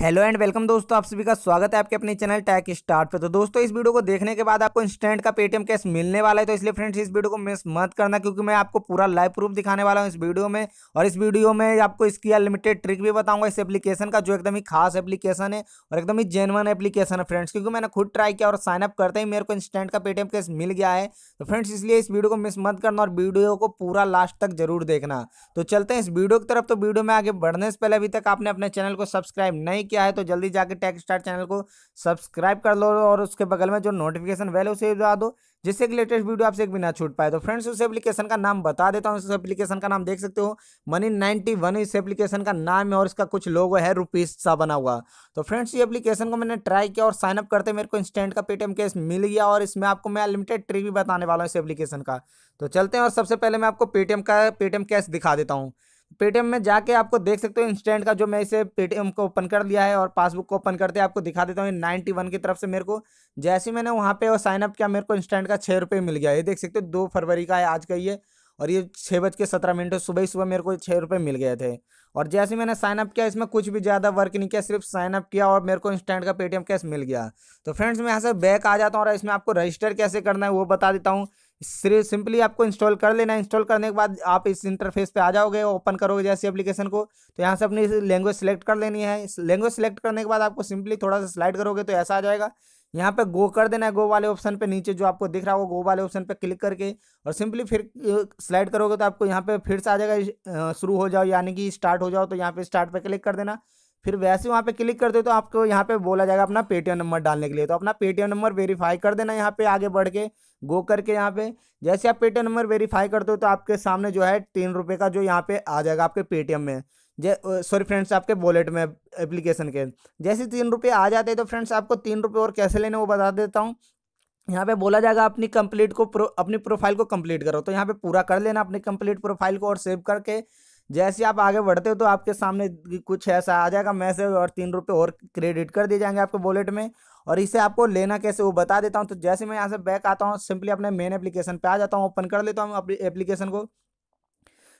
hello and welcome दोस्तों आप सभी का स्वागत है आपके अपने चैनल टैक स्टार्ट पे तो दोस्तों इस वीडियो को देखने के बाद आपको इंस्टेंट का पेटीएम कैश मिलने वाला है तो इसलिए फ्रेंड्स इस वीडियो को मिस मत करना क्योंकि मैं आपको पूरा लाइव प्रूफ दिखाने वाला हूं इस वीडियो में और इस वीडियो में आपको इसकी अनलिमिटेड ट्रिक भी बताऊंगा इस एप्लीकेशन का जो एकदम ही खास एप्लीकेशन है और एकदम ही जेनवन एप्लीकेशन है फ्रेंड्स क्योंकि मैंने खुद ट्राई किया और साइनअप करते ही मेरे को इंस्टेंट का पेटीएम कैश मिल गया है तो फ्रेंड्स इसलिए इस वीडियो को मिस मत करना और वीडियो को पूरा लास्ट तक जरूर देखना तो चलते हैं इस वीडियो की तरफ तो वीडियो में आगे बढ़ने से पहले अभी तक आपने अपने चैनल को सब्सक्राइब नहीं नहीं किया है तो जल्दी जाके टेक स्टार चैनल को सब्सक्राइब कर लो और उसके बगल में जो नोटिफिकेशन बेल उसे दबा दो जिससे कि लेटेस्ट वीडियो आपसे एक बिना छूट पाए तो फ्रेंड्स उस एप्लीकेशन का नाम बता देता हूँ उस एप्लीकेशन का नाम देख सकते हो मनी नाइनटी वन इस एप्लीकेशन का नाम है और इसका कुछ लोगो है रुपीज सा बना हुआ तो फ्रेंड्स ये एप्लीकेशन को मैंने ट्राई किया और साइनअप करते मेरे को इंस्टेंट का पेटीएम कैश मिल गया और इसमें आपको मैं अनलिमिटेड ट्रिक भी बताने वाला हूँ इस एप्लीकेशन का तो चलते हैं और सबसे पहले मैं आपको पेटीएम का पेटीएम कैश दिखा देता हूँ पेटीएम में जाके आपको देख सकते हो इंस्टेंट का जो मैं इसे पेटीएम को ओपन कर लिया है और पासबुक को ओपन करते आपको दिखा देता हूँ नाइन्टी वन की तरफ से मेरे को जैसे मैंने वहाँ पे साइनअप किया मेरे को इंस्टेंट का छः रुपये मिल गया ये देख सकते हो दो फरवरी का है आज का ये और ये छः बज के सत्रह मिनट सुबह ही सुबह मेरे को छः रुपये मिल गए थे और जैसे मैंने मैंने साइनअप किया इसमें कुछ भी ज़्यादा वर्क नहीं किया सिर्फ साइनअप किया और मेरे को इंस्टेंट का पेटीएम कैश मिल गया तो फ्रेंड्स मैं यहाँ से बैक आ जाता हूँ और इसमें आपको रजिस्टर कैसे करना है वो बता देता हूँ सिर्फ सिंपली आपको इंस्टॉल कर लेना इंस्टॉल करने के बाद आप इस इंटरफेस पे आ जाओगे ओपन करोगे जैसे एप्लीकेशन को तो यहाँ से अपनी लैंग्वेज सेलेक्ट कर लेनी है लैंग्वेज सेलेक्ट करने के बाद आपको सिंपली थोड़ा सा स्लाइड करोगे तो ऐसा आ जाएगा यहाँ पे गो कर देना है गो वाले ऑप्शन पे नीचे जो आपको दिख रहा होगा गो वाले ऑप्शन पे क्लिक करके और सिंपली फिर स्लाइड करोगे तो आपको यहाँ पे फिर से आ जाएगा शुरू हो जाओ यानी कि स्टार्ट हो जाओ तो यहाँ पे स्टार्ट पे क्लिक कर देना फिर वैसे वहाँ पे क्लिक करते हो तो आपको यहाँ पे बोला जाएगा अपना पेटीएम नंबर डालने के लिए तो अपना पेटीएम नंबर वेरीफाई कर देना यहाँ पे आगे बढ़ के गो करके यहाँ पे जैसे आप पेटीएम नंबर वेरीफाई करते हो तो आपके सामने जो है तीन रुपये का जो यहाँ पे आ जाएगा आपके पेटीएम में जे सॉरी फ्रेंड्स आपके वॉलेट में एप्लीकेशन के जैसे तीन रुपये आ जाते हैं तो फ्रेंड्स आपको तीन रुपये और कैसे लेने वो बता देता हूँ यहाँ पे बोला जाएगा अपनी कंप्लीट को प्रो, अपनी प्रोफाइल को कंप्लीट करो तो यहाँ पे पूरा कर लेना अपनी कंप्लीट प्रोफाइल को और सेव करके जैसे आप आगे बढ़ते हो तो आपके सामने कुछ ऐसा आ जाएगा मैसेज और तीन रुपये और क्रेडिट कर दिए जाएंगे आपके वॉलेट में और इसे आपको लेना कैसे वो बता देता हूँ तो जैसे मैं यहाँ से बैक आता हूँ सिंपली अपने मेन एप्लीकेशन पे आ जाता हूँ ओपन कर लेता हूँ एप्लीकेशन को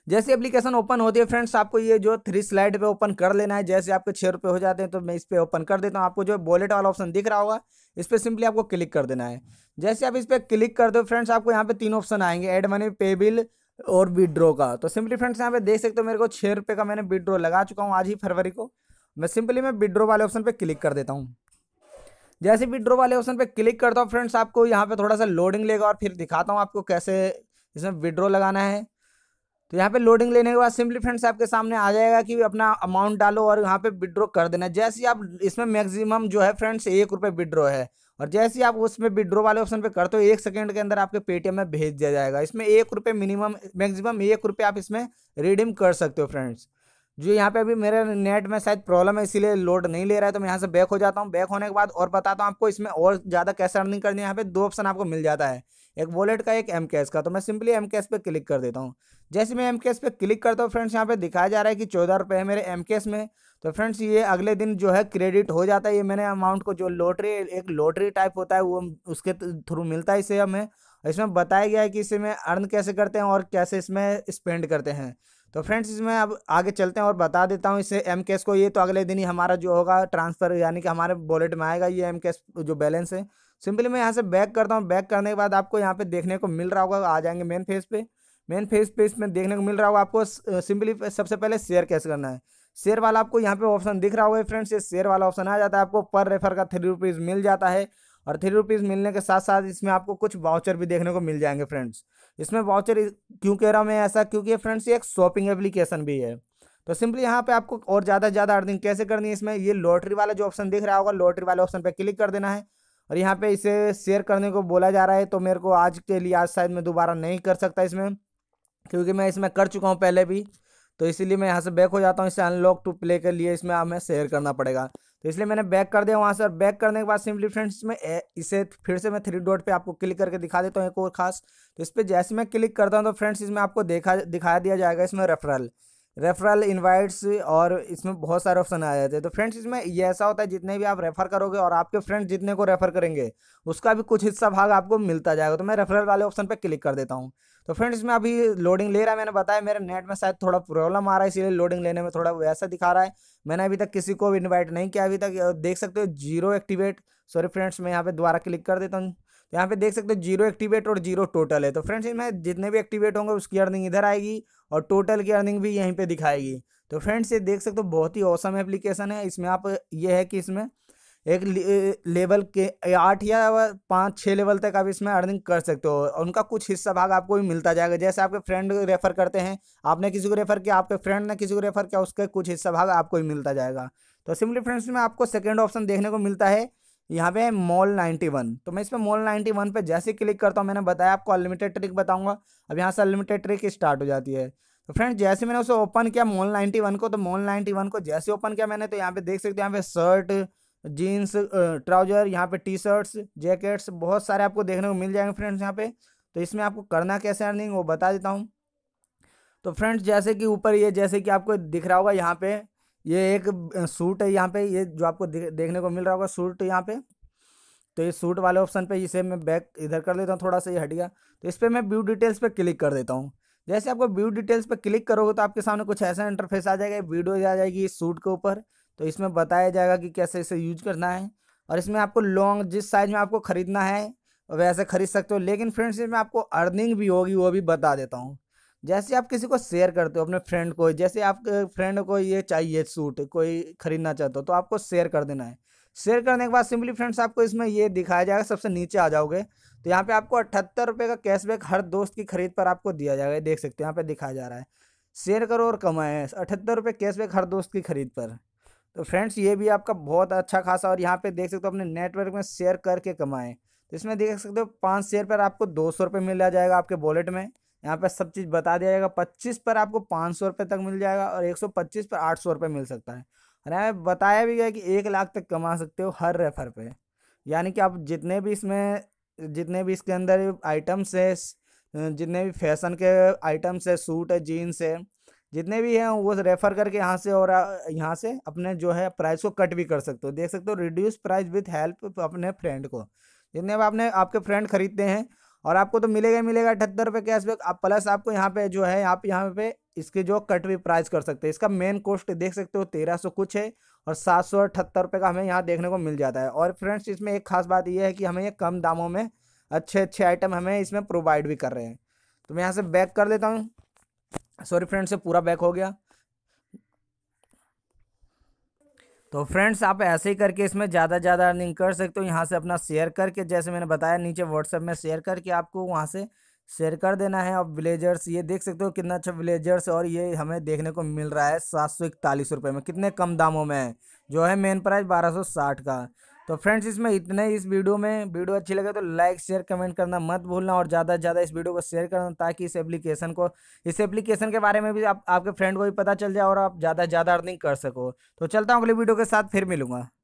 जैसे एप्लीकेशन ओपन होती है फ्रेंड्स आपको ये जो थ्री स्लाइड पे ओपन कर लेना है जैसे आपके छः रुपये हो जाते हैं तो मैं इस पर ओपन कर देता हूँ आपको जो वॉलेट वाला ऑप्शन दिख रहा होगा इस पर सिंपली आपको क्लिक कर देना है जैसे आप इस पर क्लिक कर दो फ्रेंड्स आपको यहाँ पे तीन ऑप्शन आएंगे एड मनी पे बिल और विड्रो का तो सिंपली फ्रेंड्स यहाँ पे देख सकते हो मेरे को छः रुपये का मैंने विड्रो लगा चुका हूँ आज ही फरवरी को मैं सिंपली मैं विड्रो वाले ऑप्शन पर क्लिक कर देता हूँ जैसे विड्रो वाले ऑप्शन पर क्लिक करता हूँ फ्रेंड्स आपको यहाँ पर थोड़ा सा लोडिंग लेगा और फिर दिखाता हूँ आपको कैसे इसमें विड्रो लगाना है तो यहाँ पे लोडिंग लेने के बाद सिंपली फ्रेंड्स आपके सामने आ जाएगा कि अपना अमाउंट डालो और यहाँ पे विड्रो कर देना जैसे आप इसमें मैक्सिमम जो है फ्रेंड्स एक रुपये विड्रो है और जैसे ही आप उसमें विड्रो वाले ऑप्शन पे करते हो एक सेकंड के अंदर आपके पेटीएम में भेज दिया जाएगा इसमें एक रुपये मिनिमम मैक्सिमम एक रुपये आप इसमें रिडीम कर सकते हो फ्रेंड्स जो यहाँ पे अभी मेरे नेट में शायद प्रॉब्लम है इसीलिए लोड नहीं ले रहा है तो मैं यहाँ से बैक हो जाता हूँ बैक होने के बाद और बताता हूँ आपको इसमें और ज़्यादा कैसे अर्निंग करनी है यहाँ पे दो ऑप्शन आपको मिल जाता है एक वॉलेट का एक एम कैश का तो मैं सिंपली एम कैश पे क्लिक कर देता हूँ जैसे मैं एम कैश पे क्लिक करता हूँ फ्रेंड्स यहाँ पे दिखाया जा रहा है कि चौदह रुपये है मेरे एम कैश में तो फ्रेंड्स ये अगले दिन जो है क्रेडिट हो जाता है ये मैंने अमाउंट को जो लॉटरी एक लॉटरी टाइप होता है वो उसके थ्रू मिलता है इसे हमें इसमें बताया गया है कि इसे में अर्न कैसे करते हैं और कैसे इसमें स्पेंड करते हैं तो फ्रेंड्स इसमें अब आगे चलते हैं और बता देता हूँ इसे एम कैश को ये तो अगले दिन ही हमारा जो होगा ट्रांसफ़र यानी कि हमारे वॉलेट में आएगा ये एम कैश जो बैलेंस है सिंपली मैं यहाँ से बैक करता हूँ बैक करने के बाद आपको यहाँ पे देखने को मिल रहा होगा आ जाएंगे मेन फेस पे मेन फेस पे इसमें देखने को मिल रहा होगा आपको सिंपली सबसे पहले शेयर कैसे करना है शेयर वाला आपको यहाँ पे ऑप्शन दिख रहा होगा फ्रेंड्स ये शेयर वाला ऑप्शन आ जाता है आपको पर रेफर का थ्री रुपीज़ मिल जाता है और थ्री रुपीज़ मिलने के साथ साथ इसमें आपको कुछ वाउचर भी देखने को मिल जाएंगे फ्रेंड्स इसमें वाउचर क्यों कह रहा हूँ मैं ऐसा क्योंकि फ्रेंड्स ये एक शॉपिंग एप्लीकेशन भी है तो सिंपली यहाँ पे आपको और ज़्यादा से ज़्यादा अर्निंग कैसे करनी है इसमें ये लॉटरी वाला जो ऑप्शन दिख रहा होगा लॉटरी वाले ऑप्शन पर क्लिक कर देना है और यहाँ पे इसे शेयर करने को बोला जा रहा है तो मेरे को आज के लिए आज शायद मैं दोबारा नहीं कर सकता इसमें क्योंकि मैं इसमें कर चुका हूँ पहले भी तो इसीलिए मैं यहाँ से बैक हो जाता हूँ इसे अनलॉक टू प्ले के लिए इसमें हमें शेयर करना पड़ेगा तो इसलिए मैंने बैक कर दिया वहाँ से बैक करने के बाद सिंपली फ्रेंड्स में इसे फिर से मैं थ्री डॉट पे आपको क्लिक करके दिखा देता हूँ एक और खास तो इस पर जैसे मैं क्लिक करता हूँ तो फ्रेंड्स इसमें आपको देखा दिखाया दिया जाएगा इसमें रेफरल रेफरल इनवाइट्स और इसमें बहुत सारे ऑप्शन आ जाते हैं तो फ्रेंड्स इसमें ये ऐसा होता है जितने भी आप रेफर करोगे और आपके फ्रेंड्स जितने को रेफर करेंगे उसका भी कुछ हिस्सा भाग आपको मिलता जाएगा तो मैं रेफरल वाले ऑप्शन पर क्लिक कर देता हूँ तो फ्रेंड्स इसमें अभी लोडिंग ले रहा है मैंने बताया मेरे नेट में शायद थोड़ा प्रॉब्लम आ रहा है इसीलिए लोडिंग लेने में थोड़ा वैसा दिखा रहा है मैंने अभी तक किसी को इन्वाइट नहीं किया अभी तक देख सकते हो जीरो एक्टिवेट सॉरी फ्रेंड्स मैं यहाँ पर दोबारा क्लिक कर देता हूँ तो यहाँ पे देख सकते हो जीरो एक्टिवेट और जीरो टोटल है तो फ्रेंड्स इनमें जितने भी एक्टिवेट होंगे उसकी अर्निंग इधर आएगी और टोटल की अर्निंग भी यहीं पे दिखाएगी तो फ्रेंड्स ये देख सकते हो बहुत ही औसम एप्लीकेशन है इसमें आप ये है कि इसमें एक लेवल के आठ या पाँच छः लेवल तक आप इसमें अर्निंग कर सकते हो उनका कुछ हिस्सा भाग आपको भी मिलता जाएगा जैसे आपके फ्रेंड रेफर करते हैं आपने किसी को रेफर किया आपके फ्रेंड ने किसी को रेफर किया उसका कुछ हिस्सा भाग आपको भी मिलता जाएगा तो सिंपली फ्रेंड्स में आपको सेकेंड ऑप्शन देखने को मिलता है यहाँ पे मॉल नाइन्टी वन तो मैं इस पर मॉल नाइन्टी वन पर जैसे क्लिक करता हूँ मैंने बताया आपको अनलिमिटेड ट्रिक बताऊँगा अब यहाँ से अनलिमिटेड ट्रिक स्टार्ट हो जाती है तो फ्रेंड जैसे मैंने उसे ओपन किया मॉल नाइन्टी वन को तो मॉल नाइन्टी वन को जैसे ओपन किया मैंने तो यहाँ पे देख सकते हो यहाँ पे शर्ट जीन्स ट्राउजर यहाँ पे टी शर्ट्स जैकेट्स बहुत सारे आपको देखने को मिल जाएंगे फ्रेंड्स यहाँ पे तो इसमें आपको करना कैसे अर्निंग वो बता देता हूँ तो फ्रेंड्स जैसे कि ऊपर ये जैसे कि आपको दिख रहा होगा यहाँ पे ये एक सूट है यहाँ पे ये जो आपको देखने को मिल रहा होगा सूट यहाँ पे तो ये सूट वाले ऑप्शन पे इसे मैं बैक इधर कर देता हूँ थोड़ा सा ये हट गया तो इस पर मैं व्यू डिटेल्स पे क्लिक कर देता हूँ जैसे आपको व्यू डिटेल्स पे क्लिक करोगे तो आपके सामने कुछ ऐसा इंटरफेस आ जाएगा वीडियो आ जाएगी इस सूट के ऊपर तो इसमें बताया जाएगा कि कैसे इसे यूज करना है और इसमें आपको लॉन्ग जिस साइज में आपको ख़रीदना है वैसे ख़रीद सकते हो लेकिन फ्रेंड्स इसमें आपको अर्निंग भी होगी वो भी बता देता हूँ जैसे आप किसी को शेयर करते हो अपने फ्रेंड को जैसे आपके फ्रेंड को ये चाहिए सूट कोई खरीदना चाहता हो तो आपको शेयर कर देना है शेयर करने के बाद सिंपली फ्रेंड्स आपको इसमें ये दिखाया जाएगा सबसे नीचे आ जाओगे तो यहाँ पे आपको अठहत्तर रुपये का कैशबैक हर दोस्त की खरीद पर आपको दिया जाएगा देख सकते हो यहाँ पे दिखाया जा रहा है शेयर करो और कमाएँ अठहत्तर रुपये कैशबैक हर दोस्त की खरीद पर तो फ्रेंड्स ये भी आपका बहुत अच्छा खासा और यहाँ पे देख सकते हो अपने नेटवर्क में शेयर करके कमाएँ तो इसमें देख सकते हो पाँच शेयर पर आपको दो सौ रुपये मिल जाएगा आपके वॉलेट में यहाँ पे सब चीज़ बता दिया जाएगा पच्चीस पर आपको पाँच सौ रुपये तक मिल जाएगा और एक सौ पच्चीस पर आठ सौ रुपये मिल सकता है और यहाँ बताया भी गया कि एक लाख तक कमा सकते हो हर रेफर पे यानी कि आप जितने भी इसमें जितने भी इसके अंदर आइटम्स है जितने भी फैशन के आइटम्स है सूट है जीन्स है जितने भी हैं वो रेफ़र करके यहाँ से और यहाँ से अपने जो है प्राइस को कट भी कर सकते हो देख सकते हो रिड्यूस प्राइस विथ हेल्प अपने फ्रेंड को जितने भी आपने आपके फ्रेंड खरीदते हैं और आपको तो मिलेगा मिलेगा अठहत्तर रुपये कैशबैक आप प्लस आपको यहाँ पे जो है आप यहाँ पे इसके जो कट भी प्राइस कर सकते हैं इसका मेन कॉस्ट देख सकते हो तेरह सौ कुछ है और सात सौ अठहत्तर रुपये का हमें यहाँ देखने को मिल जाता है और फ्रेंड्स इसमें एक खास बात यह है कि हमें ये कम दामों में अच्छे अच्छे आइटम हमें इसमें प्रोवाइड भी कर रहे हैं तो मैं यहाँ से बैक कर देता हूँ सॉरी फ्रेंड्स से पूरा बैक हो गया तो फ्रेंड्स आप ऐसे ही करके इसमें ज़्यादा ज़्यादा अर्निंग कर सकते हो यहाँ से अपना शेयर करके जैसे मैंने बताया नीचे व्हाट्सएप में शेयर करके आपको वहाँ से शेयर कर देना है और विलेजर्स ये देख सकते हो कितना अच्छा विलेजर्स और ये हमें देखने को मिल रहा है सात सौ इकतालीस रुपये में कितने कम दामों में है जो है मेन प्राइस बारह सौ साठ का तो फ्रेंड्स इसमें इतने इस वीडियो में वीडियो अच्छी लगे तो लाइक शेयर कमेंट करना मत भूलना और ज़्यादा से ज़्यादा इस वीडियो को शेयर करना ताकि इस एप्लीकेशन को इस एप्लीकेशन के बारे में भी आप आपके फ्रेंड को भी पता चल जाए और आप ज़्यादा से ज़्यादा अर्निंग कर सको तो चलता हूँ अगले वीडियो के साथ फिर मिलूंगा